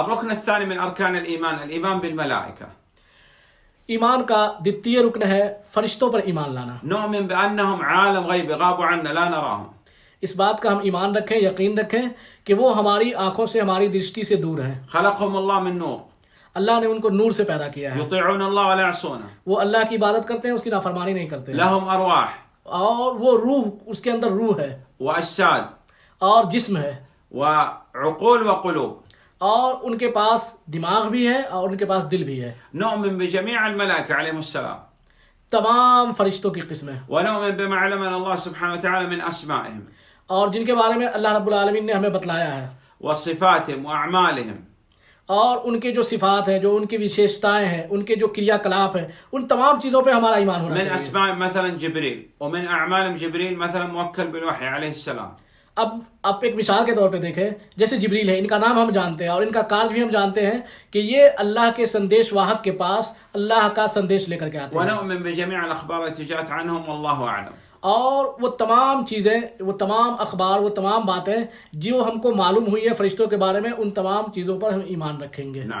الركن الثاني من أركان الإيمان الإيمان بالملائكة ईमान का द्वितीय रुकन है फरिश्तों पर ईमान लाना نؤمن بأنهم عالم غيب غابوا عنا لا نراهم इस बात का हम ईमान रखें यकीन रखें कि वो हमारी आंखों से हमारी दृष्टि से दूर है خلقهم الله من نور अल्लाह ने उनको नूर से पैदा किया है يطيعون الله ولا يعصونه वो अल्लाह की इबादत करते हैं उसकी नाफरमानी नहीं करते لهم أرواح और वो रूह उसके अंदर रूह है وأجساد और जिस्म है وعقول وقلوب और उनके पास दिमाग भी है और उनके पास दिल भी है नोमिन बिजमी अलमलाक तमाम फरिश्तों की किस्में ونؤمن بما علمنا الله سبحانه وتعالى من أسمائهم और जिनके बारे में अल्लाह रब्बुल आलमीन ने हमें बतलाया है وصفاتهم وأعمالهم और उनके जो सिफात हैं जो उनकी विशेषताएं हैं उनके जो क्रियाकलाप हैं उन तमाम चीज़ों पे हमारा ईमान होना चाहिए। مثلا جبريل ومن أعمال جبريل مثلا موكل بالوحي عليه अब आप एक मिसाल के तौर पे देखें जैसे जबरील है इनका नाम हम जानते हैं और इनका कार्य भी हम जानते हैं कि ये अल्लाह के संदेश वाहक के पास अल्लाह का संदेश लेकर के आते हैं और वो तमाम चीज़ें वो तमाम अखबार वो तमाम बातें जो हमको मालूम हुई है फरिश्तों के बारे में उन तमाम चीज़ों पर हम ईमान रखेंगे ना